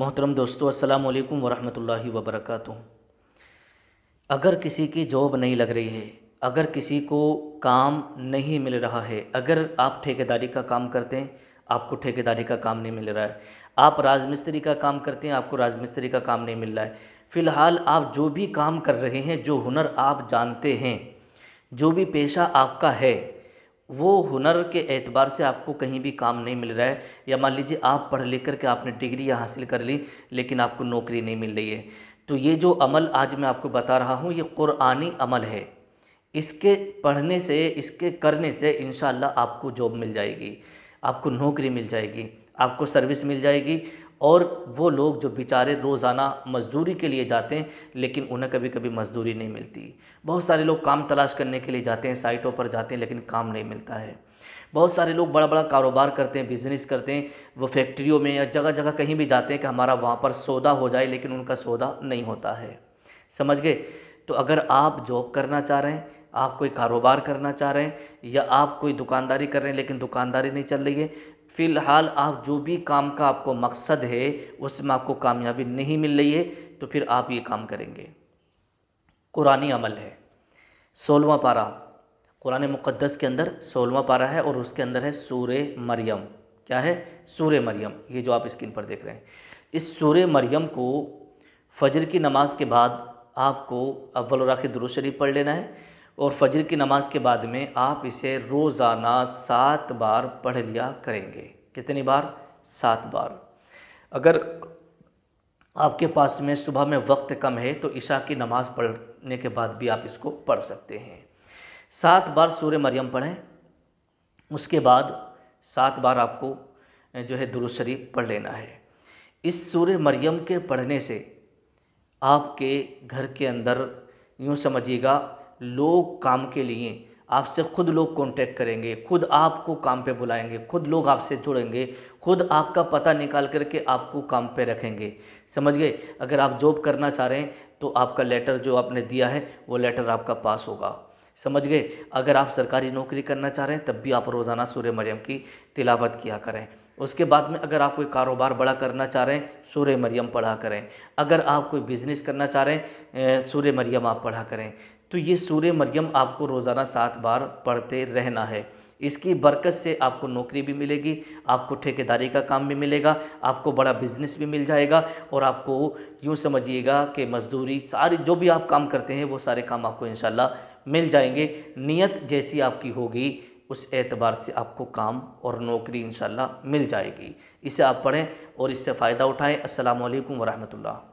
मोहतरम दोस्तों अस्सलाम वालेकुम वरहमतुल्लाहि वबरकatuह अगर किसी की जॉब नहीं लग रही है अगर किसी को काम नहीं मिल रहा है अगर आप ठेकेदारी का काम करते हैं आपको ठेकेदारी का काम नहीं मिल रहा है आप राजमिस्त्री का काम करते हैं आपको राजमिस्त्री का काम नहीं मिल रहा है फ़िलहाल आप जो भी काम कर रहे हैं जो हुनर आप जानते हैं जो भी पेशा आपका है वो हुनर के एतबार से आपको कहीं भी काम नहीं मिल रहा है या मान लीजिए आप पढ़ लिख कर के आपने डिग्री हासिल कर ली लेकिन आपको नौकरी नहीं मिल रही है तो ये जो अमल आज मैं आपको बता रहा हूँ ये क़ुरानी अमल है इसके पढ़ने से इसके करने से इन आपको जॉब मिल जाएगी आपको नौकरी मिल जाएगी आपको सर्विस मिल जाएगी और वो लोग जो बेचारे रोज़ाना मज़दूरी के लिए जाते हैं लेकिन उन्हें कभी कभी मज़दूरी नहीं मिलती बहुत सारे लोग काम तलाश करने के लिए जाते हैं साइटों पर जाते हैं लेकिन काम नहीं मिलता है बहुत सारे लोग बड़ा बड़ा कारोबार करते हैं बिज़नेस करते हैं वो फैक्ट्रियों में या जगह जगह कहीं भी जाते हैं कि हमारा वहाँ पर सौदा हो जाए लेकिन उनका सौदा नहीं होता है समझ गए तो अगर आप जॉब करना चाह रहे हैं आप कोई कारोबार करना चाह रहे हैं या आप कोई दुकानदारी कर रहे हैं लेकिन दुकानदारी नहीं चल रही है फ़िलहाल आप जो भी काम का आपको मकसद है उसमें आपको कामयाबी नहीं मिल रही है तो फिर आप ये काम करेंगे कुरानी अमल है सोलवा पारा कुरान मुक़दस के अंदर सोलवा पारा है और उसके अंदर है सूर मरियम क्या है सूर मरियम ये जो आप स्क्रीन पर देख रहे हैं इस सूर मरियम को फजर की नमाज के बाद आपको अव्वल और आखिर दुरुशरीफ पढ़ लेना है और फजर की नमाज के बाद में आप इसे रोज़ाना सात बार पढ़ लिया करेंगे कितनी बार सात बार अगर आपके पास में सुबह में वक्त कम है तो ईशा की नमाज़ पढ़ने के बाद भी आप इसको पढ़ सकते हैं सात बार सूर्य मरियम पढ़ें उसके बाद सात बार आपको जो है दुरुशरीफ पढ़ लेना है इस सूर्य मरियम के पढ़ने से आपके घर के अंदर यूँ समझिएगा लोग काम के लिए आपसे खुद लोग कांटेक्ट करेंगे खुद आपको काम पे बुलाएंगे खुद लोग आपसे जुड़ेंगे खुद आपका पता निकाल करके आपको काम पे रखेंगे समझ गए अगर आप जॉब करना चाह रहे हैं तो आपका लेटर जो आपने दिया है वो लेटर आपका पास होगा समझ गए अगर आप सरकारी नौकरी करना चाह रहे हैं तब भी आप रोज़ाना सूर्य मरियम की तिलावत किया करें उसके बाद में अगर आप कोई कारोबार बड़ा करना चाह रहे हैं सूर्य मरियम पढ़ा करें अगर आप कोई बिज़नेस करना चाह रहे हैं सूर्य मरियम आप पढ़ा करें तो ये सूर्य मरियम आपको रोज़ाना सात बार पढ़ते रहना है इसकी बरकत से आपको नौकरी भी मिलेगी आपको ठेकेदारी का काम भी मिलेगा आपको बड़ा बिजनेस भी मिल जाएगा और आपको यूँ समझिएगा कि मजदूरी सारी जो भी आप काम करते हैं वो सारे काम आपको इंशाल्लाह मिल जाएंगे नियत जैसी आपकी होगी उस एतबार से आपको काम और नौकरी इन मिल जाएगी इसे आप पढ़ें और इससे फ़ायदा उठाएँ असलकम वरहमल्ला